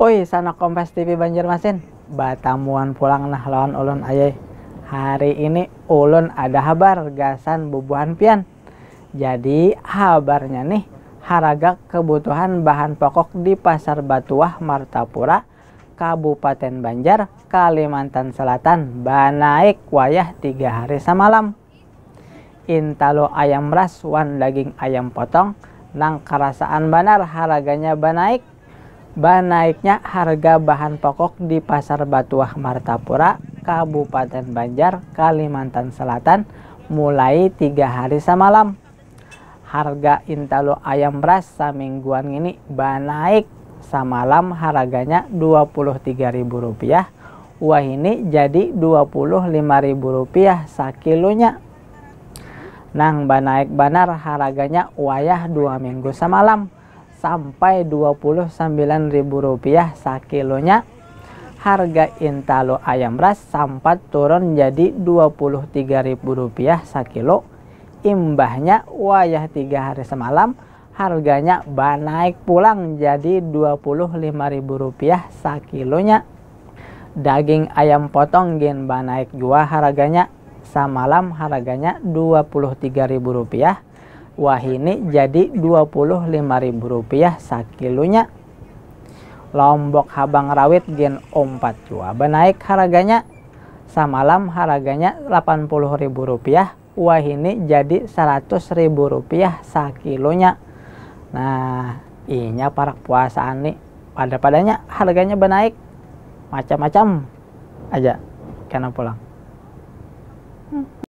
Oi, sana Kompas TV Banjarmasin. Batamuan pulang nah lawan ulun ayai. Hari ini ulun ada habar gasan bubuhan pian. Jadi habarnya nih harga kebutuhan bahan pokok di Pasar Batuah Martapura Kabupaten Banjar, Kalimantan Selatan banaik wayah tiga hari semalam. Intalo ayam ras wan daging ayam potong nang kerasaan banar harganya banaik Bah naiknya harga bahan pokok di Pasar Batuah Martapura, Kabupaten Banjar, Kalimantan Selatan mulai tiga hari semalam. Harga intalo ayam beras semingguan ini bah naik semalam harganya Rp23.000. Wah ini jadi Rp25.000 sakilonya. Nang bah naik banar harganya wayah dua minggu semalam sampai Rp29.000 sakilonya. Harga intalo ayam ras sampat turun jadi Rp23.000 sakilo. Imbahnya wayah tiga hari semalam harganya naik pulang jadi Rp25.000 sakilonya. Daging ayam potong gen naik jua harganya semalam harganya Rp23.000 ini jadi Rp25.000 sakilunya. Lombok habang rawit gen 4 jua naik harganya samalam harganya Rp80.000 ini jadi Rp100.000 sakilunya. Nah, inya para puasaan nih pada padanya harganya benaik macam-macam aja karena pulang. Hmm.